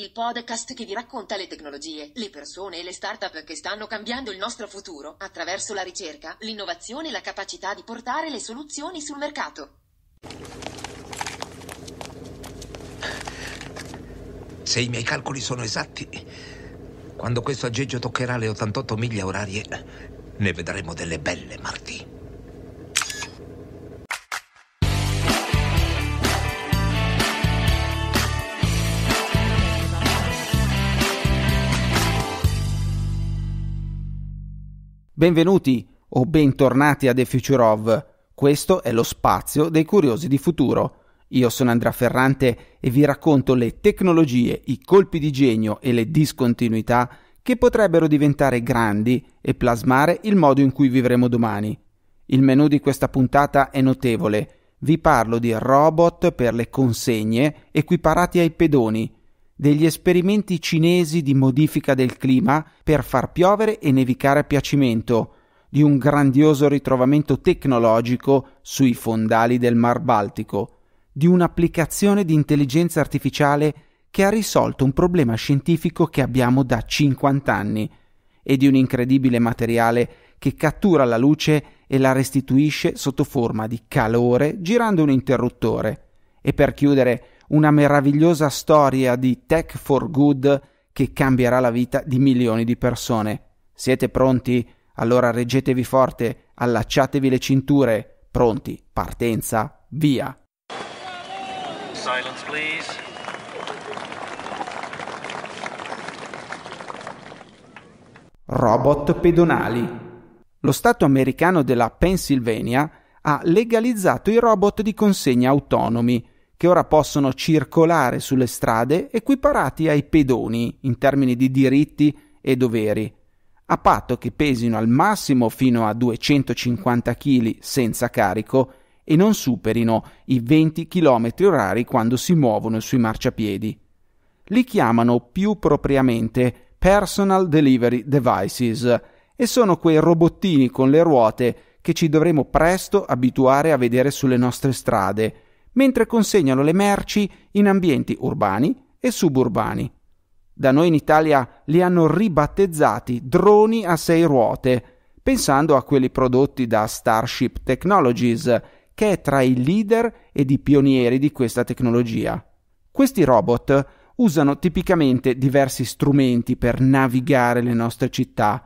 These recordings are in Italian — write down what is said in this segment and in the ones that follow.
il podcast che vi racconta le tecnologie, le persone e le start-up che stanno cambiando il nostro futuro attraverso la ricerca, l'innovazione e la capacità di portare le soluzioni sul mercato. Se i miei calcoli sono esatti, quando questo aggeggio toccherà le 88 miglia orarie, ne vedremo delle belle, Martì. Benvenuti o bentornati a The Future of. Questo è lo spazio dei curiosi di futuro. Io sono Andrea Ferrante e vi racconto le tecnologie, i colpi di genio e le discontinuità che potrebbero diventare grandi e plasmare il modo in cui vivremo domani. Il menu di questa puntata è notevole. Vi parlo di robot per le consegne equiparati ai pedoni, degli esperimenti cinesi di modifica del clima per far piovere e nevicare a piacimento, di un grandioso ritrovamento tecnologico sui fondali del Mar Baltico, di un'applicazione di intelligenza artificiale che ha risolto un problema scientifico che abbiamo da 50 anni e di un incredibile materiale che cattura la luce e la restituisce sotto forma di calore girando un interruttore. E per chiudere, una meravigliosa storia di tech for good che cambierà la vita di milioni di persone. Siete pronti? Allora reggetevi forte, allacciatevi le cinture. Pronti, partenza, via. Silence, please. Robot pedonali. Lo Stato americano della Pennsylvania ha legalizzato i robot di consegna autonomi che ora possono circolare sulle strade equiparati ai pedoni in termini di diritti e doveri, a patto che pesino al massimo fino a 250 kg senza carico e non superino i 20 km orari quando si muovono sui marciapiedi. Li chiamano più propriamente Personal Delivery Devices e sono quei robottini con le ruote che ci dovremo presto abituare a vedere sulle nostre strade, mentre consegnano le merci in ambienti urbani e suburbani. Da noi in Italia li hanno ribattezzati droni a sei ruote, pensando a quelli prodotti da Starship Technologies, che è tra i leader ed i pionieri di questa tecnologia. Questi robot usano tipicamente diversi strumenti per navigare le nostre città,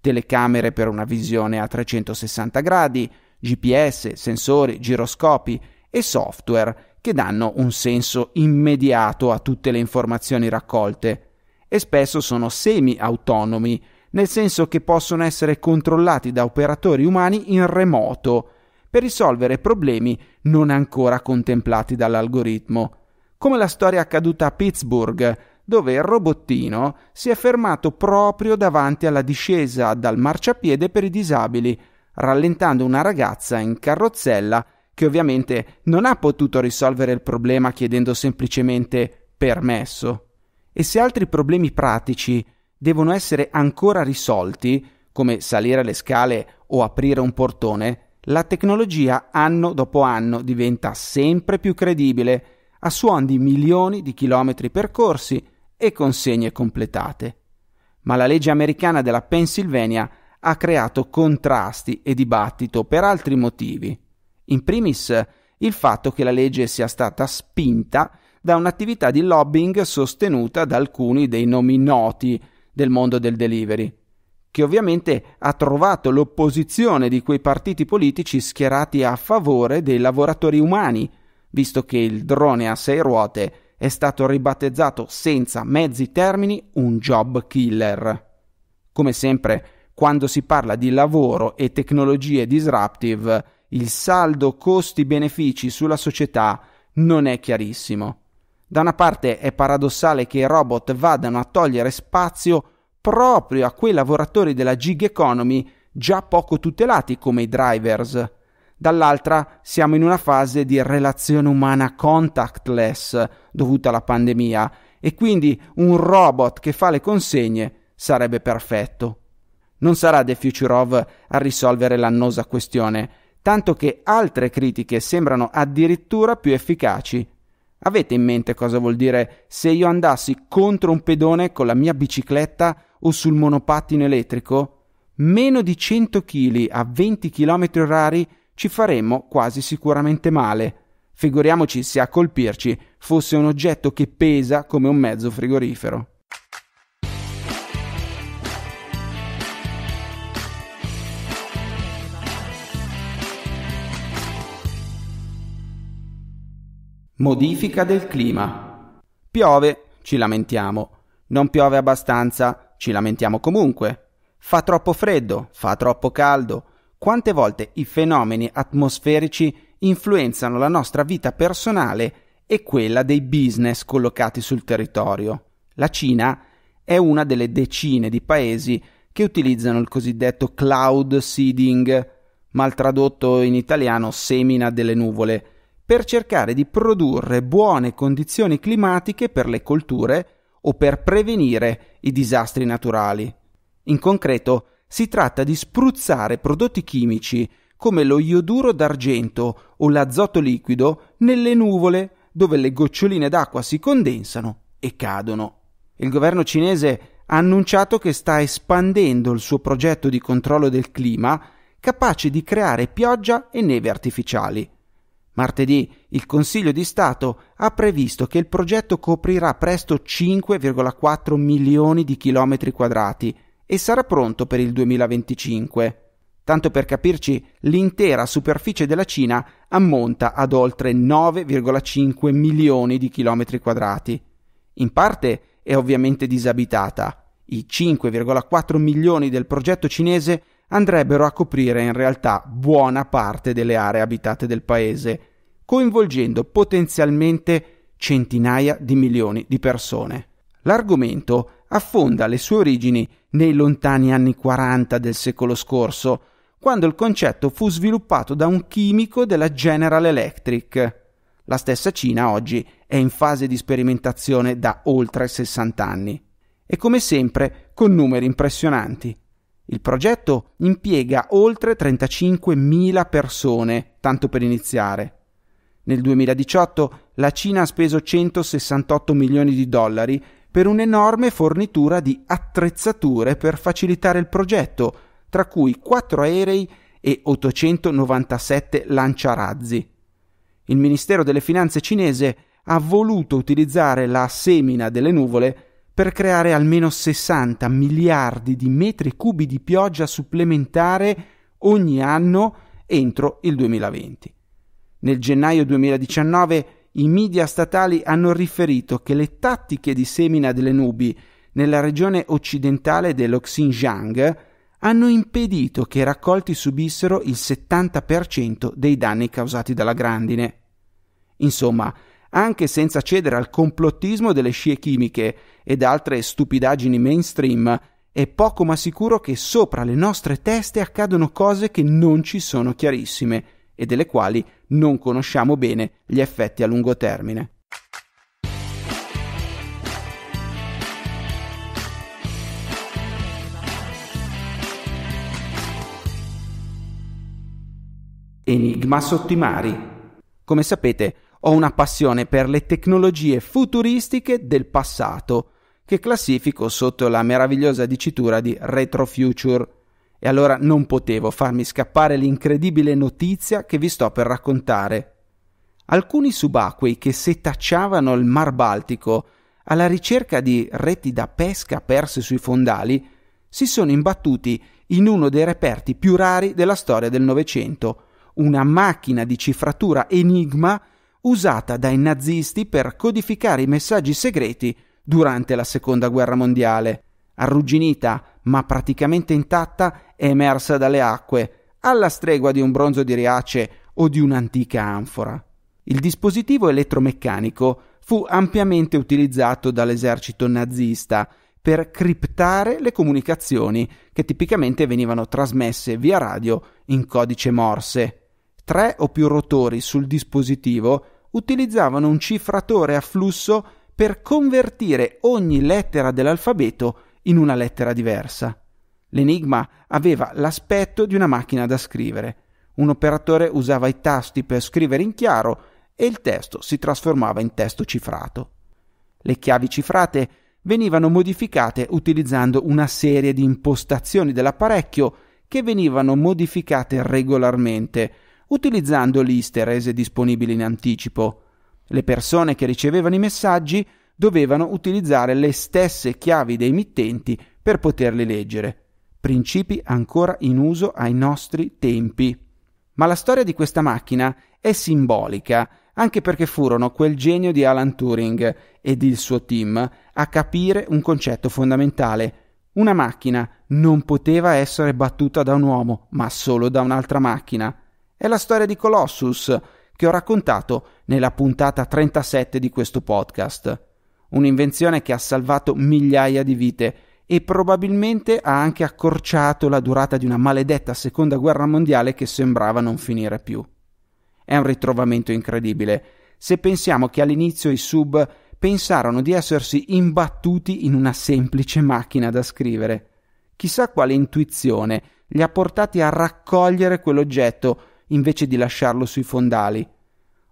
telecamere per una visione a 360 gradi, GPS, sensori, giroscopi, e software che danno un senso immediato a tutte le informazioni raccolte e spesso sono semi-autonomi, nel senso che possono essere controllati da operatori umani in remoto per risolvere problemi non ancora contemplati dall'algoritmo, come la storia accaduta a Pittsburgh, dove il robottino si è fermato proprio davanti alla discesa dal marciapiede per i disabili, rallentando una ragazza in carrozzella che ovviamente non ha potuto risolvere il problema chiedendo semplicemente permesso. E se altri problemi pratici devono essere ancora risolti, come salire le scale o aprire un portone, la tecnologia anno dopo anno diventa sempre più credibile, a suon di milioni di chilometri percorsi e consegne completate. Ma la legge americana della Pennsylvania ha creato contrasti e dibattito per altri motivi. In primis il fatto che la legge sia stata spinta da un'attività di lobbying sostenuta da alcuni dei nomi noti del mondo del delivery, che ovviamente ha trovato l'opposizione di quei partiti politici schierati a favore dei lavoratori umani, visto che il drone a sei ruote è stato ribattezzato senza mezzi termini un job killer. Come sempre, quando si parla di lavoro e tecnologie disruptive, il saldo costi-benefici sulla società non è chiarissimo. Da una parte è paradossale che i robot vadano a togliere spazio proprio a quei lavoratori della gig economy già poco tutelati come i drivers. Dall'altra siamo in una fase di relazione umana contactless dovuta alla pandemia e quindi un robot che fa le consegne sarebbe perfetto. Non sarà The Future of a risolvere l'annosa questione, tanto che altre critiche sembrano addirittura più efficaci. Avete in mente cosa vuol dire se io andassi contro un pedone con la mia bicicletta o sul monopattino elettrico? Meno di 100 kg a 20 km orari ci faremmo quasi sicuramente male. Figuriamoci se a colpirci fosse un oggetto che pesa come un mezzo frigorifero. Modifica del clima. Piove, ci lamentiamo. Non piove abbastanza, ci lamentiamo comunque. Fa troppo freddo, fa troppo caldo. Quante volte i fenomeni atmosferici influenzano la nostra vita personale e quella dei business collocati sul territorio. La Cina è una delle decine di paesi che utilizzano il cosiddetto cloud seeding, mal tradotto in italiano semina delle nuvole, per cercare di produrre buone condizioni climatiche per le colture o per prevenire i disastri naturali. In concreto, si tratta di spruzzare prodotti chimici come lo ioduro d'argento o l'azoto liquido nelle nuvole dove le goccioline d'acqua si condensano e cadono. Il governo cinese ha annunciato che sta espandendo il suo progetto di controllo del clima capace di creare pioggia e neve artificiali. Martedì il Consiglio di Stato ha previsto che il progetto coprirà presto 5,4 milioni di chilometri quadrati e sarà pronto per il 2025. Tanto per capirci, l'intera superficie della Cina ammonta ad oltre 9,5 milioni di chilometri quadrati. In parte è ovviamente disabitata. I 5,4 milioni del progetto cinese andrebbero a coprire in realtà buona parte delle aree abitate del paese, coinvolgendo potenzialmente centinaia di milioni di persone. L'argomento affonda le sue origini nei lontani anni 40 del secolo scorso, quando il concetto fu sviluppato da un chimico della General Electric. La stessa Cina oggi è in fase di sperimentazione da oltre 60 anni. E come sempre con numeri impressionanti. Il progetto impiega oltre 35.000 persone, tanto per iniziare. Nel 2018 la Cina ha speso 168 milioni di dollari per un'enorme fornitura di attrezzature per facilitare il progetto, tra cui 4 aerei e 897 lanciarazzi. Il Ministero delle Finanze cinese ha voluto utilizzare la semina delle nuvole per creare almeno 60 miliardi di metri cubi di pioggia supplementare ogni anno entro il 2020. Nel gennaio 2019 i media statali hanno riferito che le tattiche di semina delle nubi nella regione occidentale dello Xinjiang hanno impedito che i raccolti subissero il 70% dei danni causati dalla grandine. Insomma, anche senza cedere al complottismo delle scie chimiche ed altre stupidaggini mainstream, è poco ma sicuro che sopra le nostre teste accadono cose che non ci sono chiarissime e delle quali non conosciamo bene gli effetti a lungo termine. Enigma Sottimari. Come sapete, ho una passione per le tecnologie futuristiche del passato, che classifico sotto la meravigliosa dicitura di retrofuture. E allora non potevo farmi scappare l'incredibile notizia che vi sto per raccontare. Alcuni subacquei che setacciavano il Mar Baltico alla ricerca di reti da pesca perse sui fondali si sono imbattuti in uno dei reperti più rari della storia del Novecento, una macchina di cifratura enigma usata dai nazisti per codificare i messaggi segreti durante la Seconda Guerra Mondiale. Arrugginita, ma praticamente intatta, è emersa dalle acque, alla stregua di un bronzo di riace o di un'antica anfora. Il dispositivo elettromeccanico fu ampiamente utilizzato dall'esercito nazista per criptare le comunicazioni che tipicamente venivano trasmesse via radio in codice morse. Tre o più rotori sul dispositivo utilizzavano un cifratore a flusso per convertire ogni lettera dell'alfabeto in una lettera diversa. L'Enigma aveva l'aspetto di una macchina da scrivere. Un operatore usava i tasti per scrivere in chiaro e il testo si trasformava in testo cifrato. Le chiavi cifrate venivano modificate utilizzando una serie di impostazioni dell'apparecchio che venivano modificate regolarmente utilizzando liste rese disponibili in anticipo. Le persone che ricevevano i messaggi dovevano utilizzare le stesse chiavi dei mittenti per poterli leggere, principi ancora in uso ai nostri tempi. Ma la storia di questa macchina è simbolica, anche perché furono quel genio di Alan Turing ed il suo team a capire un concetto fondamentale. Una macchina non poteva essere battuta da un uomo, ma solo da un'altra macchina. È la storia di Colossus, che ho raccontato nella puntata 37 di questo podcast. Un'invenzione che ha salvato migliaia di vite e probabilmente ha anche accorciato la durata di una maledetta seconda guerra mondiale che sembrava non finire più. È un ritrovamento incredibile, se pensiamo che all'inizio i sub pensarono di essersi imbattuti in una semplice macchina da scrivere. Chissà quale intuizione li ha portati a raccogliere quell'oggetto invece di lasciarlo sui fondali.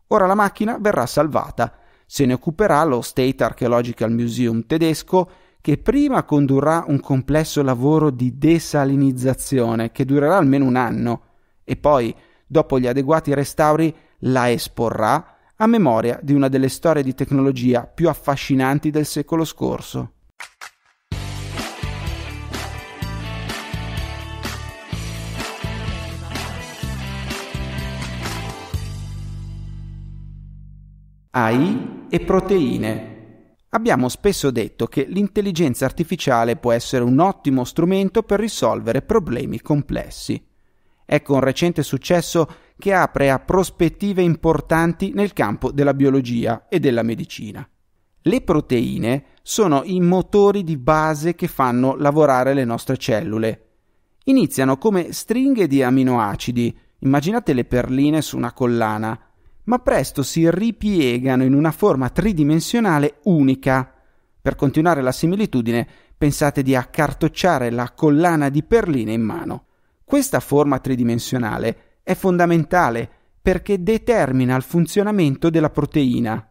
Ora la macchina verrà salvata. Se ne occuperà lo State Archaeological Museum tedesco che prima condurrà un complesso lavoro di desalinizzazione che durerà almeno un anno e poi, dopo gli adeguati restauri, la esporrà a memoria di una delle storie di tecnologia più affascinanti del secolo scorso. AI e proteine. Abbiamo spesso detto che l'intelligenza artificiale può essere un ottimo strumento per risolvere problemi complessi. Ecco un recente successo che apre a prospettive importanti nel campo della biologia e della medicina. Le proteine sono i motori di base che fanno lavorare le nostre cellule. Iniziano come stringhe di aminoacidi, immaginate le perline su una collana, ma presto si ripiegano in una forma tridimensionale unica. Per continuare la similitudine, pensate di accartocciare la collana di perline in mano. Questa forma tridimensionale è fondamentale perché determina il funzionamento della proteina.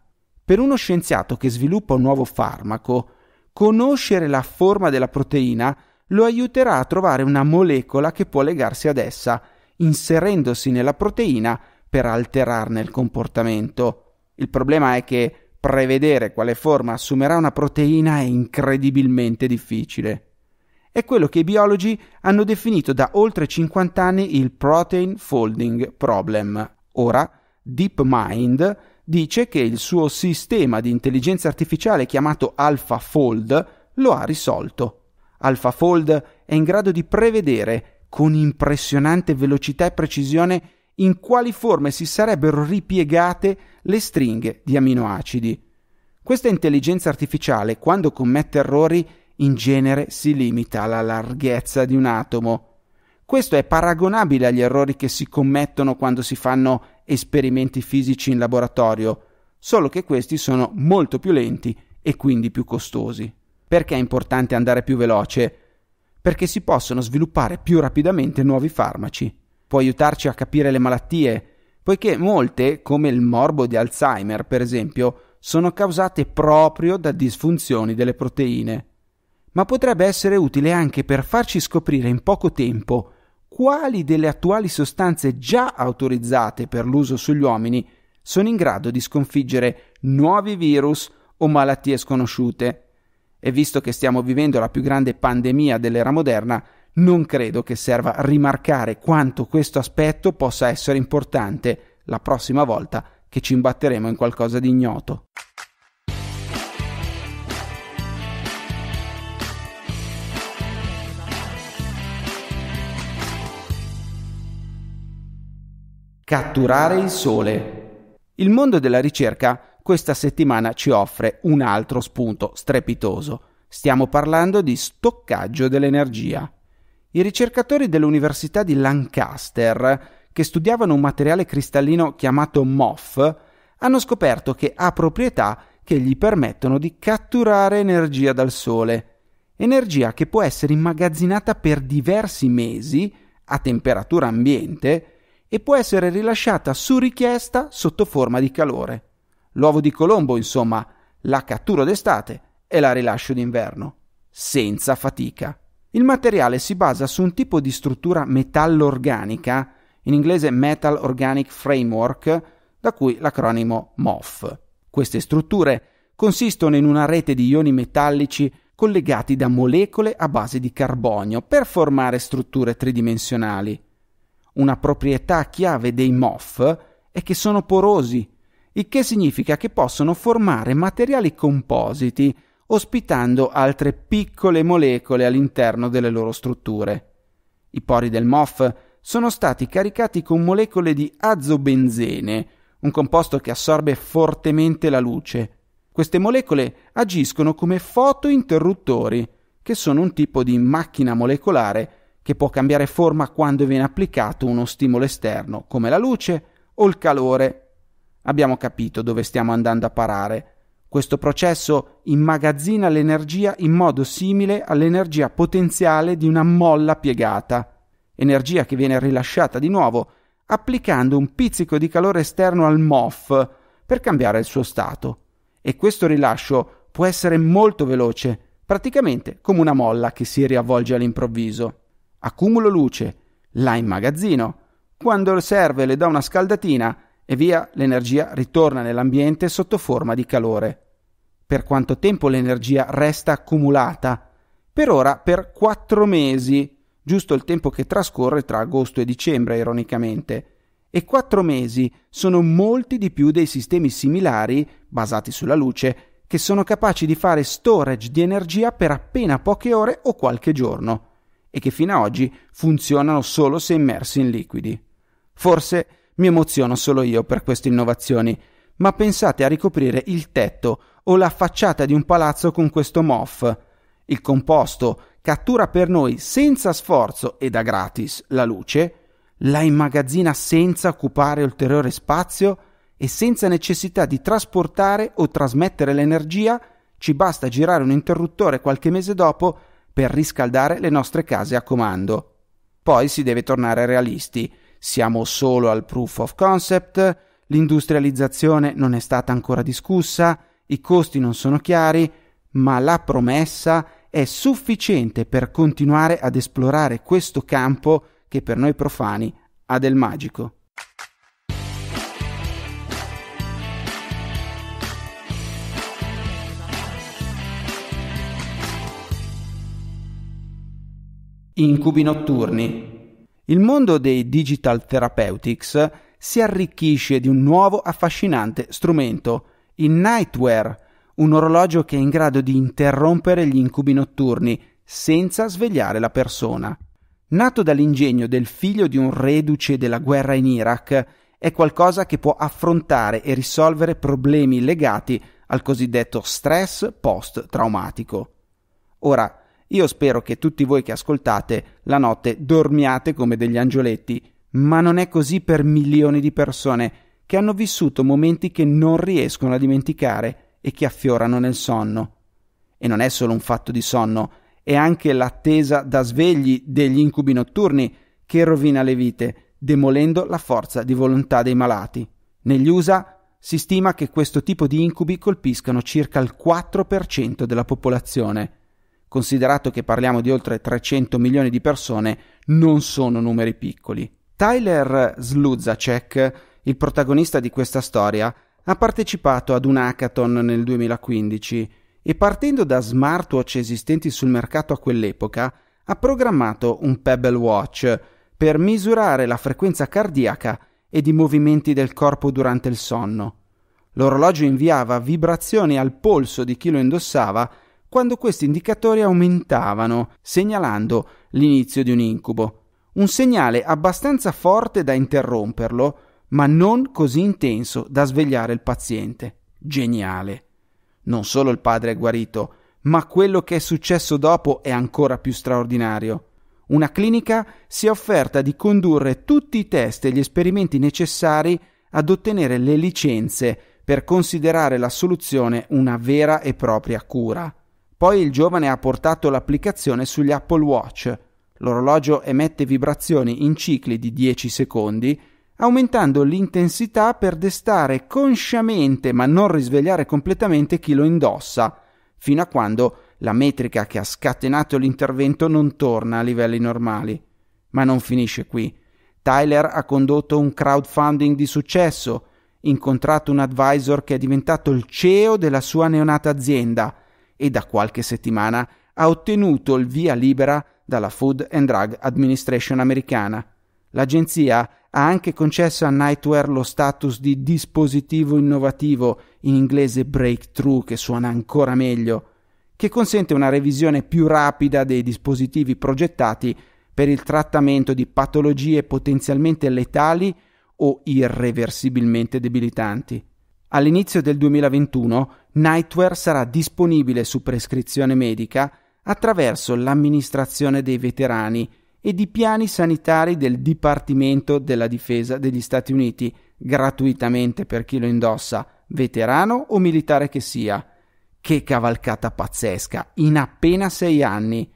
Per uno scienziato che sviluppa un nuovo farmaco, conoscere la forma della proteina lo aiuterà a trovare una molecola che può legarsi ad essa, inserendosi nella proteina per alterarne il comportamento. Il problema è che prevedere quale forma assumerà una proteina è incredibilmente difficile. È quello che i biologi hanno definito da oltre 50 anni il Protein Folding Problem. Ora, DeepMind dice che il suo sistema di intelligenza artificiale chiamato AlphaFold lo ha risolto. AlphaFold è in grado di prevedere con impressionante velocità e precisione in quali forme si sarebbero ripiegate le stringhe di aminoacidi. Questa intelligenza artificiale, quando commette errori, in genere si limita alla larghezza di un atomo. Questo è paragonabile agli errori che si commettono quando si fanno esperimenti fisici in laboratorio, solo che questi sono molto più lenti e quindi più costosi. Perché è importante andare più veloce? Perché si possono sviluppare più rapidamente nuovi farmaci può aiutarci a capire le malattie, poiché molte, come il morbo di Alzheimer per esempio, sono causate proprio da disfunzioni delle proteine. Ma potrebbe essere utile anche per farci scoprire in poco tempo quali delle attuali sostanze già autorizzate per l'uso sugli uomini sono in grado di sconfiggere nuovi virus o malattie sconosciute. E visto che stiamo vivendo la più grande pandemia dell'era moderna, non credo che serva rimarcare quanto questo aspetto possa essere importante la prossima volta che ci imbatteremo in qualcosa di ignoto. Catturare il sole. Il mondo della ricerca questa settimana ci offre un altro spunto strepitoso. Stiamo parlando di stoccaggio dell'energia i ricercatori dell'Università di Lancaster, che studiavano un materiale cristallino chiamato MOF, hanno scoperto che ha proprietà che gli permettono di catturare energia dal Sole, energia che può essere immagazzinata per diversi mesi a temperatura ambiente e può essere rilasciata su richiesta sotto forma di calore. L'uovo di Colombo, insomma, la catturo d'estate e la rilascio d'inverno, senza fatica. Il materiale si basa su un tipo di struttura metallo-organica, in inglese Metal Organic Framework, da cui l'acronimo MOF. Queste strutture consistono in una rete di ioni metallici collegati da molecole a base di carbonio per formare strutture tridimensionali. Una proprietà chiave dei MOF è che sono porosi, il che significa che possono formare materiali compositi ospitando altre piccole molecole all'interno delle loro strutture. I pori del MOF sono stati caricati con molecole di azobenzene, un composto che assorbe fortemente la luce. Queste molecole agiscono come fotointerruttori, che sono un tipo di macchina molecolare che può cambiare forma quando viene applicato uno stimolo esterno, come la luce o il calore. Abbiamo capito dove stiamo andando a parare. Questo processo immagazzina l'energia in modo simile all'energia potenziale di una molla piegata, energia che viene rilasciata di nuovo applicando un pizzico di calore esterno al MOF per cambiare il suo stato. E questo rilascio può essere molto veloce, praticamente come una molla che si riavvolge all'improvviso. Accumulo luce, la immagazzino, quando serve le do una scaldatina e via l'energia ritorna nell'ambiente sotto forma di calore. Per quanto tempo l'energia resta accumulata? Per ora per 4 mesi, giusto il tempo che trascorre tra agosto e dicembre ironicamente. E 4 mesi sono molti di più dei sistemi similari, basati sulla luce, che sono capaci di fare storage di energia per appena poche ore o qualche giorno, e che fino ad oggi funzionano solo se immersi in liquidi. Forse mi emoziono solo io per queste innovazioni, ma pensate a ricoprire il tetto o la facciata di un palazzo con questo MOF. Il composto cattura per noi senza sforzo e da gratis la luce, la immagazzina senza occupare ulteriore spazio e senza necessità di trasportare o trasmettere l'energia, ci basta girare un interruttore qualche mese dopo per riscaldare le nostre case a comando. Poi si deve tornare realisti siamo solo al proof of concept, l'industrializzazione non è stata ancora discussa, i costi non sono chiari, ma la promessa è sufficiente per continuare ad esplorare questo campo che per noi profani ha del magico. Incubi notturni il mondo dei digital therapeutics si arricchisce di un nuovo affascinante strumento, il nightwear, un orologio che è in grado di interrompere gli incubi notturni senza svegliare la persona. Nato dall'ingegno del figlio di un reduce della guerra in Iraq, è qualcosa che può affrontare e risolvere problemi legati al cosiddetto stress post-traumatico. Ora, io spero che tutti voi che ascoltate la notte dormiate come degli angioletti, ma non è così per milioni di persone che hanno vissuto momenti che non riescono a dimenticare e che affiorano nel sonno. E non è solo un fatto di sonno, è anche l'attesa da svegli degli incubi notturni che rovina le vite, demolendo la forza di volontà dei malati. Negli USA si stima che questo tipo di incubi colpiscano circa il 4% della popolazione considerato che parliamo di oltre 300 milioni di persone, non sono numeri piccoli. Tyler Sluzacek, il protagonista di questa storia, ha partecipato ad un hackathon nel 2015 e partendo da smartwatch esistenti sul mercato a quell'epoca, ha programmato un Pebble Watch per misurare la frequenza cardiaca ed i movimenti del corpo durante il sonno. L'orologio inviava vibrazioni al polso di chi lo indossava quando questi indicatori aumentavano, segnalando l'inizio di un incubo. Un segnale abbastanza forte da interromperlo, ma non così intenso da svegliare il paziente. Geniale. Non solo il padre è guarito, ma quello che è successo dopo è ancora più straordinario. Una clinica si è offerta di condurre tutti i test e gli esperimenti necessari ad ottenere le licenze per considerare la soluzione una vera e propria cura. Poi il giovane ha portato l'applicazione sugli Apple Watch. L'orologio emette vibrazioni in cicli di 10 secondi, aumentando l'intensità per destare consciamente ma non risvegliare completamente chi lo indossa, fino a quando la metrica che ha scatenato l'intervento non torna a livelli normali. Ma non finisce qui. Tyler ha condotto un crowdfunding di successo, incontrato un advisor che è diventato il CEO della sua neonata azienda, e da qualche settimana ha ottenuto il via libera dalla Food and Drug Administration americana. L'agenzia ha anche concesso a Nightwear lo status di dispositivo innovativo, in inglese breakthrough che suona ancora meglio, che consente una revisione più rapida dei dispositivi progettati per il trattamento di patologie potenzialmente letali o irreversibilmente debilitanti. All'inizio del 2021 Nightwear sarà disponibile su prescrizione medica attraverso l'amministrazione dei veterani e di piani sanitari del Dipartimento della Difesa degli Stati Uniti, gratuitamente per chi lo indossa, veterano o militare che sia. Che cavalcata pazzesca, in appena sei anni.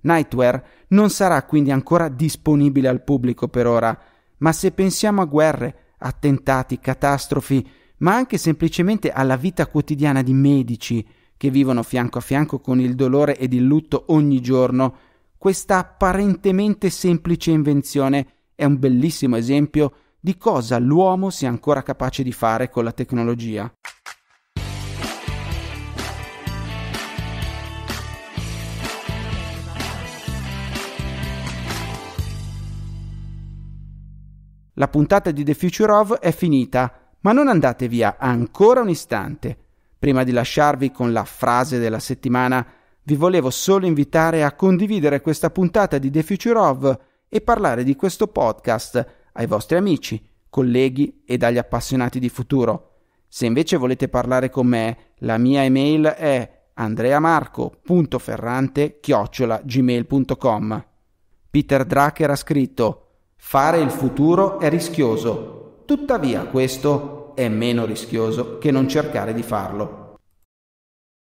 Nightwear non sarà quindi ancora disponibile al pubblico per ora, ma se pensiamo a guerre, attentati, catastrofi, ma anche semplicemente alla vita quotidiana di medici che vivono fianco a fianco con il dolore ed il lutto ogni giorno, questa apparentemente semplice invenzione è un bellissimo esempio di cosa l'uomo sia ancora capace di fare con la tecnologia. La puntata di The Future of è finita. Ma non andate via ancora un istante. Prima di lasciarvi con la frase della settimana, vi volevo solo invitare a condividere questa puntata di The Future of e parlare di questo podcast ai vostri amici, colleghi ed agli appassionati di futuro. Se invece volete parlare con me, la mia email è andreamarco.ferrante-gmail.com Peter Drucker ha scritto Fare il futuro è rischioso Tuttavia questo è meno rischioso che non cercare di farlo